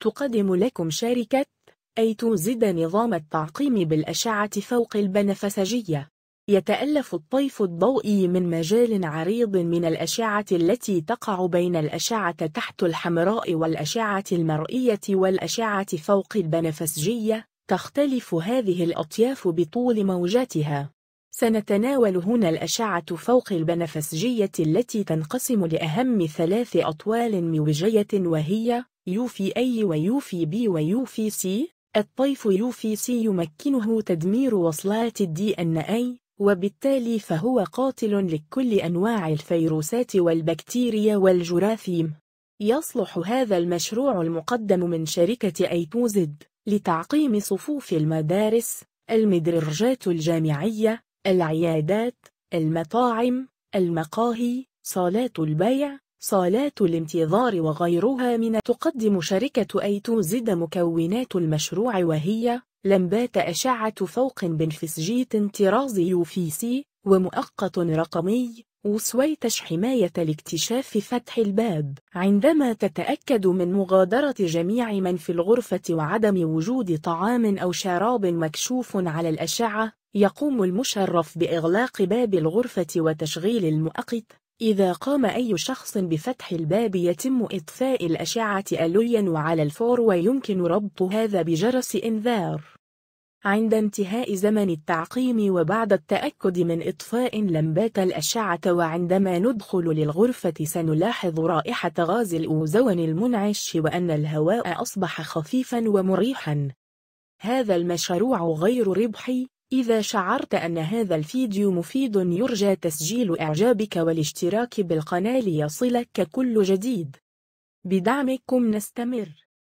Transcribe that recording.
تقدم لكم شركة أي زد نظام التعقيم بالأشعة فوق البنفسجية يتألف الطيف الضوئي من مجال عريض من الأشعة التي تقع بين الأشعة تحت الحمراء والأشعة المرئية والأشعة فوق البنفسجية تختلف هذه الأطياف بطول موجاتها سنتناول هنا الأشعة فوق البنفسجية التي تنقسم لأهم ثلاث أطوال ميوجية وهي يوفي أي ويوفي بي ويوفي سي الطيف يوفي سي يمكنه تدمير وصلات الدي أن أي وبالتالي فهو قاتل لكل أنواع الفيروسات والبكتيريا والجراثيم يصلح هذا المشروع المقدم من شركة أيتوزد لتعقيم صفوف المدارس المدرجات الجامعية العيادات المطاعم المقاهي صالات البيع صالات الانتظار وغيرها من تقدم شركة زد مكونات المشروع وهي لمبات أشعة فوق بنفسجيت طراز يوفيسي ومؤقت رقمي وسويتش حماية الاكتشاف فتح الباب عندما تتأكد من مغادرة جميع من في الغرفة وعدم وجود طعام أو شراب مكشوف على الأشعة يقوم المشرف بإغلاق باب الغرفة وتشغيل المؤقت إذا قام أي شخص بفتح الباب يتم إطفاء الأشعة آليا وعلى الفور ويمكن ربط هذا بجرس إنذار عند انتهاء زمن التعقيم وبعد التأكد من إطفاء لمبات الأشعة وعندما ندخل للغرفة سنلاحظ رائحة غاز الأوزون المنعش وأن الهواء أصبح خفيفا ومريحا هذا المشروع غير ربحي إذا شعرت أن هذا الفيديو مفيد يرجى تسجيل إعجابك والاشتراك بالقناة ليصلك كل جديد بدعمكم نستمر